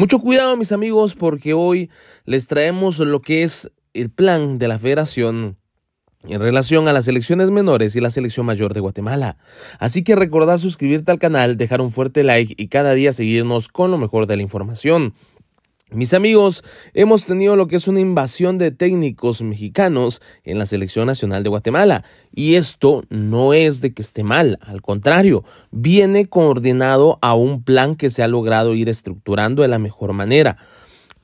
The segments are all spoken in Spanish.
Mucho cuidado mis amigos porque hoy les traemos lo que es el plan de la federación en relación a las elecciones menores y la selección mayor de Guatemala. Así que recordad suscribirte al canal, dejar un fuerte like y cada día seguirnos con lo mejor de la información. Mis amigos, hemos tenido lo que es una invasión de técnicos mexicanos en la selección nacional de Guatemala y esto no es de que esté mal, al contrario, viene coordinado a un plan que se ha logrado ir estructurando de la mejor manera.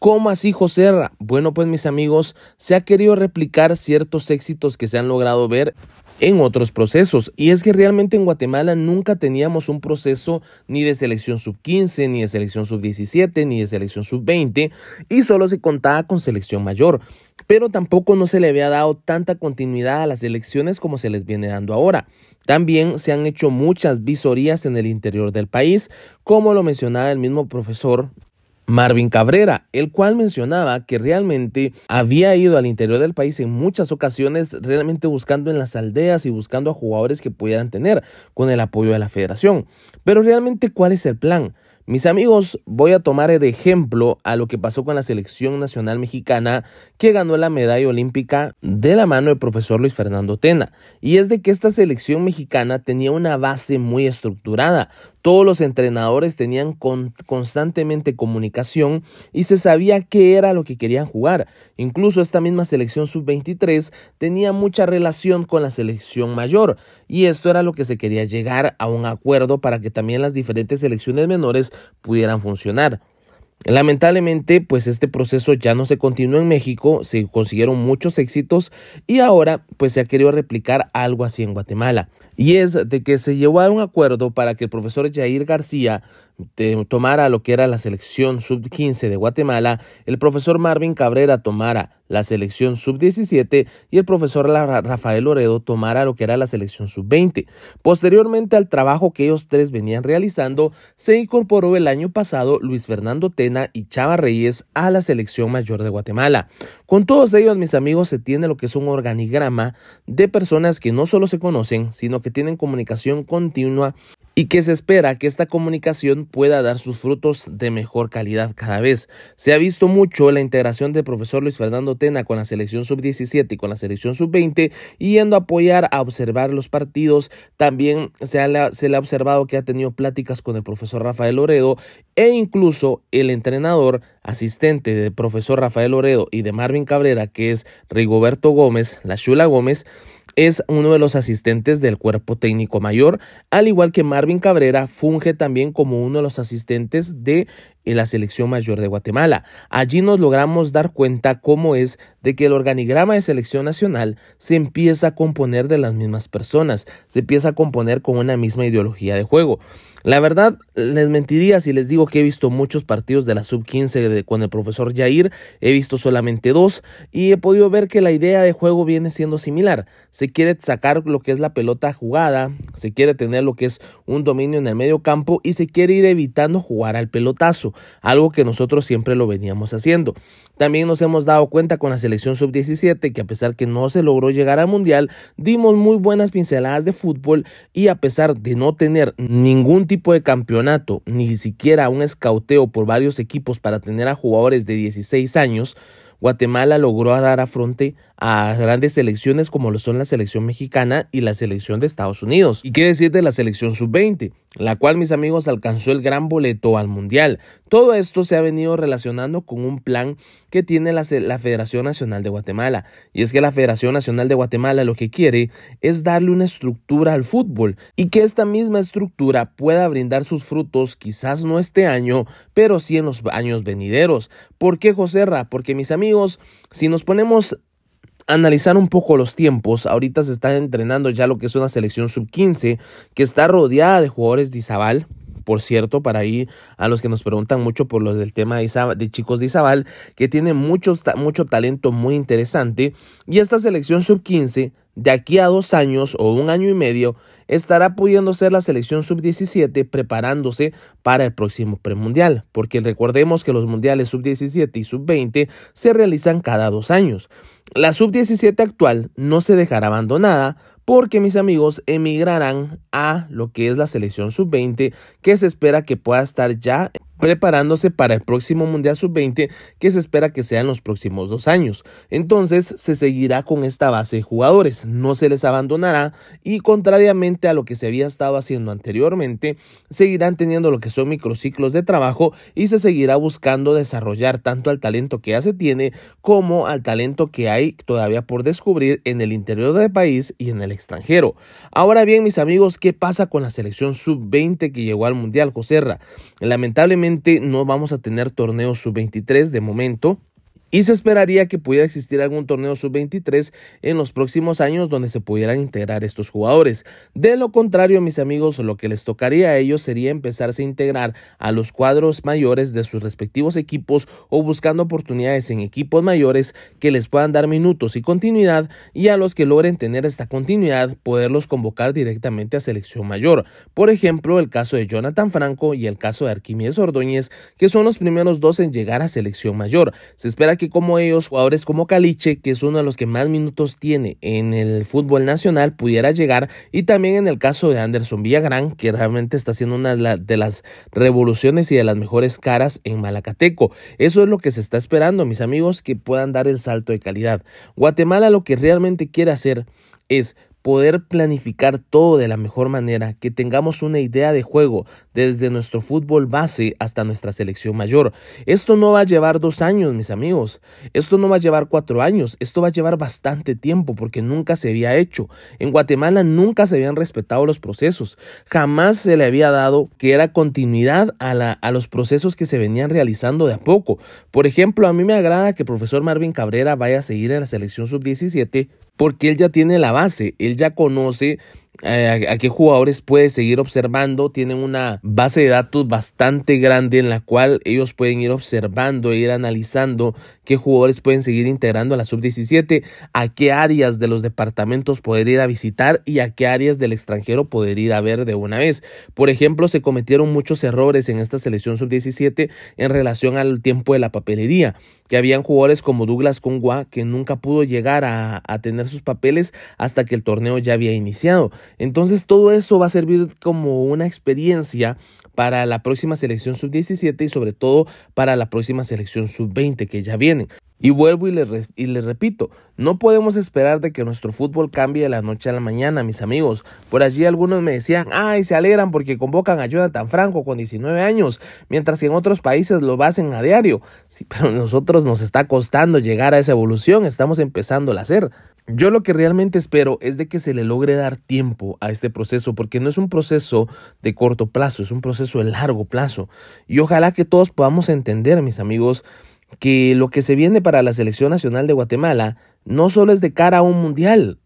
¿Cómo así, José? Bueno, pues mis amigos, se ha querido replicar ciertos éxitos que se han logrado ver en otros procesos. Y es que realmente en Guatemala nunca teníamos un proceso ni de selección sub 15, ni de selección sub 17, ni de selección sub 20, y solo se contaba con selección mayor. Pero tampoco no se le había dado tanta continuidad a las elecciones como se les viene dando ahora. También se han hecho muchas visorías en el interior del país, como lo mencionaba el mismo profesor Marvin Cabrera, el cual mencionaba que realmente había ido al interior del país en muchas ocasiones, realmente buscando en las aldeas y buscando a jugadores que pudieran tener con el apoyo de la federación. Pero realmente, ¿cuál es el plan? Mis amigos, voy a tomar de ejemplo a lo que pasó con la selección nacional mexicana que ganó la medalla olímpica de la mano del profesor Luis Fernando Tena. Y es de que esta selección mexicana tenía una base muy estructurada, todos los entrenadores tenían constantemente comunicación y se sabía qué era lo que querían jugar. Incluso esta misma selección sub-23 tenía mucha relación con la selección mayor y esto era lo que se quería llegar a un acuerdo para que también las diferentes selecciones menores pudieran funcionar. Lamentablemente, pues este proceso ya no se continuó en México, se consiguieron muchos éxitos y ahora pues se ha querido replicar algo así en Guatemala. Y es de que se llevó a un acuerdo para que el profesor Jair García tomara lo que era la selección sub-15 de Guatemala, el profesor Marvin Cabrera tomara la selección sub-17 y el profesor Rafael Loredo tomara lo que era la selección sub-20. Posteriormente al trabajo que ellos tres venían realizando, se incorporó el año pasado Luis Fernando Tena y Chava Reyes a la selección mayor de Guatemala. Con todos ellos, mis amigos, se tiene lo que es un organigrama de personas que no solo se conocen, sino que tienen comunicación continua y que se espera que esta comunicación pueda dar sus frutos de mejor calidad cada vez. Se ha visto mucho la integración del profesor Luis Fernando Tena con la selección sub-17 y con la selección sub-20 yendo a apoyar a observar los partidos. También se, se le ha observado que ha tenido pláticas con el profesor Rafael Loredo e incluso el entrenador asistente del profesor Rafael Oredo y de Marvin Cabrera, que es Rigoberto Gómez, la Chula Gómez, es uno de los asistentes del cuerpo técnico mayor, al igual que Marvin Cabrera funge también como uno de los asistentes de la selección mayor de Guatemala. Allí nos logramos dar cuenta cómo es de que el organigrama de selección nacional se empieza a componer de las mismas personas, se empieza a componer con una misma ideología de juego. La verdad, les mentiría si les digo que he visto muchos partidos de la sub-15 con el profesor Jair, he visto solamente dos y he podido ver que la idea de juego viene siendo similar. Se quiere sacar lo que es la pelota jugada, se quiere tener lo que es un dominio en el medio campo y se quiere ir evitando jugar al pelotazo, algo que nosotros siempre lo veníamos haciendo. También nos hemos dado cuenta con la selección sub-17 que a pesar que no se logró llegar al Mundial, dimos muy buenas pinceladas de fútbol y a pesar de no tener ningún tipo de campeonato, ni siquiera un escauteo por varios equipos para tener a jugadores de 16 años, Guatemala logró dar a afronte a grandes selecciones como lo son la selección mexicana y la selección de Estados Unidos. Y qué decir de la selección sub-20, la cual mis amigos alcanzó el gran boleto al Mundial. Todo esto se ha venido relacionando con un plan que tiene la, Federación Nacional de Guatemala. Y es que la Federación Nacional de Guatemala lo que quiere es darle una estructura al fútbol y que esta misma estructura pueda brindar sus frutos quizás no este año, pero sí en los años venideros. ¿Por qué, Rá Porque mis amigos, si nos ponemos analizar un poco los tiempos, ahorita se está entrenando ya lo que es una selección sub-15 que está rodeada de jugadores de Izabal, por cierto, para ahí a los que nos preguntan mucho por los del tema de, chicos de Izabal, que tiene mucho talento muy interesante. Y esta selección sub-15 de aquí a dos años o un año y medio estará pudiendo ser la selección sub-17 preparándose para el próximo premundial, porque recordemos que los mundiales sub-17 y sub-20 se realizan cada dos años. La sub-17 actual no se dejará abandonada porque mis amigos emigrarán a lo que es la selección sub-20 que se espera que pueda estar ya preparándose para el próximo Mundial Sub-20 que se espera que sea en los próximos dos años. Entonces se seguirá con esta base de jugadores, no se les abandonará y contrariamente a lo que se había estado haciendo anteriormente, seguirán teniendo lo que son microciclos de trabajo y se seguirá buscando desarrollar tanto al talento que ya se tiene como al talento que hay todavía por descubrir en el interior del país y en el extranjero. Ahora bien, mis amigos, ¿qué pasa con la selección sub-20 que llegó al Mundial, Joserra? Lamentablemente no vamos a tener torneo sub-23 de momento, y se esperaría que pudiera existir algún torneo sub-23 en los próximos años donde se pudieran integrar estos jugadores. De lo contrario, mis amigos, lo que les tocaría a ellos sería empezarse a integrar a los cuadros mayores de sus respectivos equipos o buscando oportunidades en equipos mayores que les puedan dar minutos y continuidad y a los que logren tener esta continuidad poderlos convocar directamente a selección mayor. Por ejemplo, el caso de Jonathan Franco y el caso de Arquimides Ordóñez, que son los primeros dos en llegar a selección mayor. Se espera que como ellos, jugadores como Caliche, que es uno de los que más minutos tiene en el fútbol nacional, pudiera llegar. Y también en el caso de Anderson Villagrán, que realmente está haciendo una de las revoluciones y de las mejores caras en Malacateco. Eso es lo que se está esperando, mis amigos, que puedan dar el salto de calidad. Guatemala lo que realmente quiere hacer es poder planificar todo de la mejor manera, que tengamos una idea de juego desde nuestro fútbol base hasta nuestra selección mayor. Esto no va a llevar dos años, mis amigos. Esto no va a llevar cuatro años. Esto va a llevar bastante tiempo porque nunca se había hecho. En Guatemala nunca se habían respetado los procesos. Jamás se le había dado que era continuidad a, la, a los procesos que se venían realizando de a poco. Por ejemplo, a mí me agrada que el profesor Marvin Cabrera vaya a seguir en la selección sub-17 porque él ya tiene la base, él ya conoce eh, a, qué jugadores puede seguir observando. Tienen una base de datos bastante grande en la cual ellos pueden ir observando e ir analizando qué jugadores pueden seguir integrando a la sub-17, a qué áreas de los departamentos poder ir a visitar y a qué áreas del extranjero poder ir a ver de una vez. Por ejemplo, se cometieron muchos errores en esta selección sub-17 en relación al tiempo de la papelería, que habían jugadores como Douglas Congua que nunca pudo llegar a tener sus papeles hasta que el torneo ya había iniciado. Entonces todo eso va a servir como una experiencia para la próxima selección sub-17 y sobre todo para la próxima selección sub-20 que ya viene. Y vuelvo y les, y repito, no podemos esperar de que nuestro fútbol cambie de la noche a la mañana, mis amigos. Por allí algunos me decían, ay, se alegran porque convocan a Jonathan Franco con 19 años, mientras que en otros países lo hacen a diario. Sí, pero a nosotros nos está costando llegar a esa evolución, estamos empezando a hacer. Yo lo que realmente espero es de que se le logre dar tiempo a este proceso, porque no es un proceso de corto plazo, es un proceso de largo plazo. Y ojalá que todos podamos entender, mis amigos, que lo que se viene para la selección nacional de Guatemala no solo es de cara a un mundial,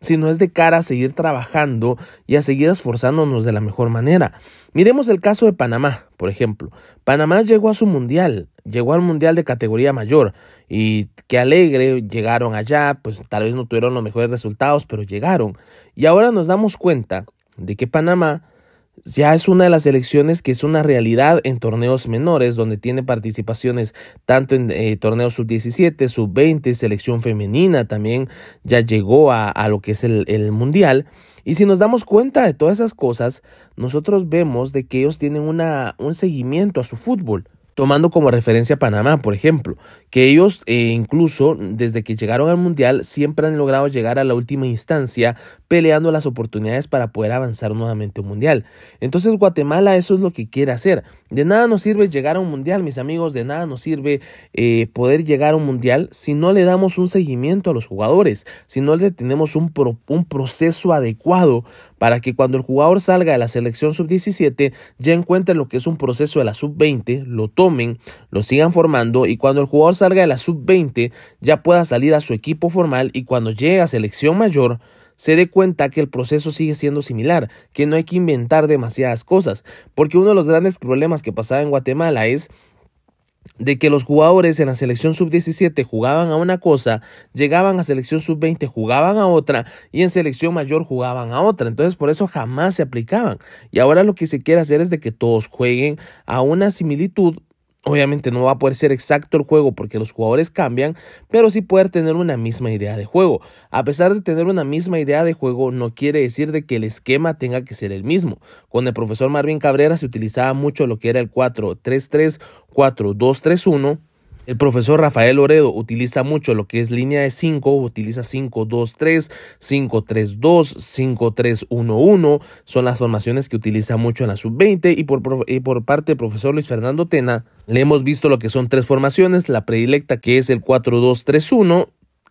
sino es de cara a seguir trabajando y a seguir esforzándonos de la mejor manera. Miremos el caso de Panamá, por ejemplo. Panamá llegó a su mundial llegó al Mundial de categoría mayor y qué alegre, llegaron allá, pues tal vez no tuvieron los mejores resultados, pero llegaron. Y ahora nos damos cuenta de que Panamá ya es una de las selecciones que es una realidad en torneos menores, donde tiene participaciones tanto en eh, torneos sub-17, sub-20, selección femenina también ya llegó a, lo que es el, el mundial. Y si nos damos cuenta de todas esas cosas, nosotros vemos de que ellos tienen una, un seguimiento a su fútbol tomando como referencia a Panamá, por ejemplo, que ellos eh, incluso desde que llegaron al Mundial siempre han logrado llegar a la última instancia peleando las oportunidades para poder avanzar nuevamente un Mundial. Entonces Guatemala eso es lo que quiere hacer, de nada nos sirve llegar a un mundial, mis amigos, de nada nos sirve eh, poder llegar a un mundial si no le damos un seguimiento a los jugadores, si no le tenemos un, un proceso adecuado para que cuando el jugador salga de la selección sub-17 ya encuentre lo que es un proceso de la sub-20, lo tomen, lo sigan formando y cuando el jugador salga de la sub-20 ya pueda salir a su equipo formal y cuando llegue a selección mayor se dé cuenta que el proceso sigue siendo similar, que no hay que inventar demasiadas cosas, porque uno de los grandes problemas que pasaba en Guatemala es de que los jugadores en la selección sub-17 jugaban a una cosa, llegaban a selección sub-20 jugaban a otra y en selección mayor jugaban a otra. Entonces por eso jamás se aplicaban. Y ahora lo que se quiere hacer es de que todos jueguen a una similitud Obviamente no va a poder ser exacto el juego porque los jugadores cambian, pero sí poder tener una misma idea de juego. A pesar de tener una misma idea de juego, no quiere decir de que el esquema tenga que ser el mismo. Con el profesor Marvin Cabrera se utilizaba mucho lo que era el 4-3-3, 4-2-3-1 el profesor Rafael Loredo utiliza mucho lo que es línea de 5, utiliza 5-2-3, 5-3-2, 5-3-1-1, son las formaciones que utiliza mucho en la sub-20 y por, y por parte del profesor Luis Fernando Tena le hemos visto lo que son tres formaciones, la predilecta que es el 4-2-3-1,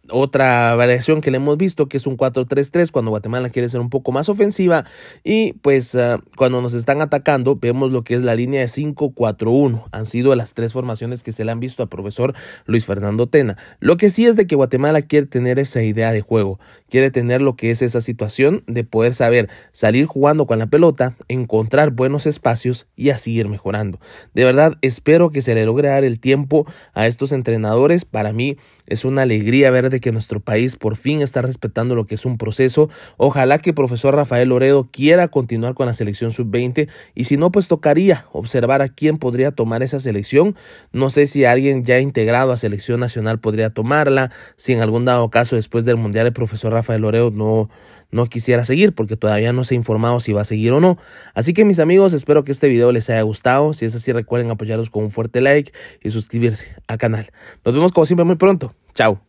otra variación que le hemos visto, que es un 4-3-3, cuando Guatemala quiere ser un poco más ofensiva. Y pues ah, cuando nos están atacando, vemos lo que es la línea de 5-4-1. Han sido las tres formaciones que se le han visto al profesor Luis Fernando Tena. Lo que sí es de que Guatemala quiere tener esa idea de juego, quiere tener lo que es esa situación de poder saber salir jugando con la pelota, encontrar buenos espacios y así ir mejorando. De verdad, espero que se le logre dar el tiempo a estos entrenadores. Para mí es una alegría ver de que nuestro país por fin está respetando lo que es un proceso. Ojalá que el profesor Rafael Loredo quiera continuar con la selección sub-20 y si no, pues tocaría observar a quién podría tomar esa selección. No sé si alguien ya integrado a selección nacional podría tomarla, si en algún dado caso después del Mundial el profesor Rafael Loredo no, no quisiera seguir porque todavía no se ha informado si va a seguir o no. Así que mis amigos, espero que este video les haya gustado. Si es así, recuerden apoyarnos con un fuerte like y suscribirse al canal. Nos vemos como siempre muy pronto. Chao.